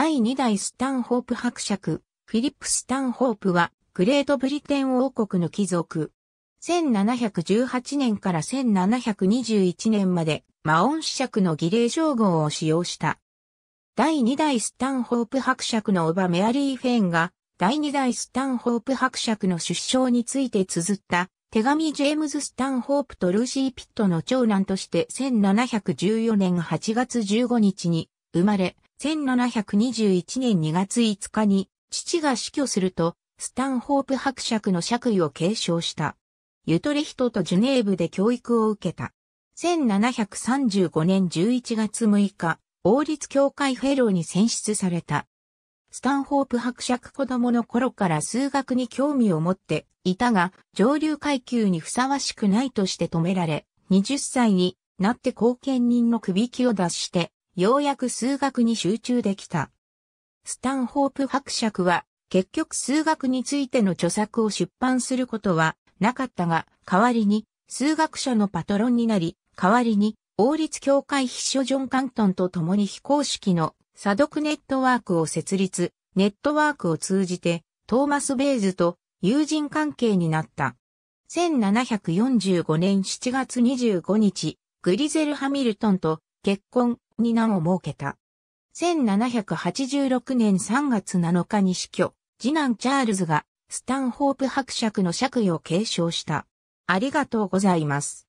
第2代スタンホープ伯爵、フィリップ・スタンホープは、グレートブリテン王国の貴族。1718年から1721年まで、マオン子爵の儀礼称号を使用した。第2代スタンホープ伯爵の叔母メアリー・フェーンが、第2代スタンホープ伯爵の出生について綴った、手紙ジェームズ・スタンホープとルーシー・ピットの長男として1714年8月15日に生まれ、1721年2月5日に父が死去すると、スタンホープ伯爵の爵位を継承した。ユトレヒトとジュネーブで教育を受けた。1735年11月6日、王立教会フェローに選出された。スタンホープ伯爵子供の頃から数学に興味を持っていたが、上流階級にふさわしくないとして止められ、20歳になって後見人の首輝を脱して、ようやく数学に集中できた。スタンホープ伯爵は、結局数学についての著作を出版することはなかったが、代わりに数学者のパトロンになり、代わりに王立協会秘書ジョン・カントンと共に非公式の査読ネットワークを設立、ネットワークを通じてトーマス・ベイズと友人関係になった。1745年7月25日、グリゼル・ハミルトンと結婚、に難を設けた。1786年3月7日に死去、次男チャールズがスタンホープ伯爵の爵位を継承した。ありがとうございます。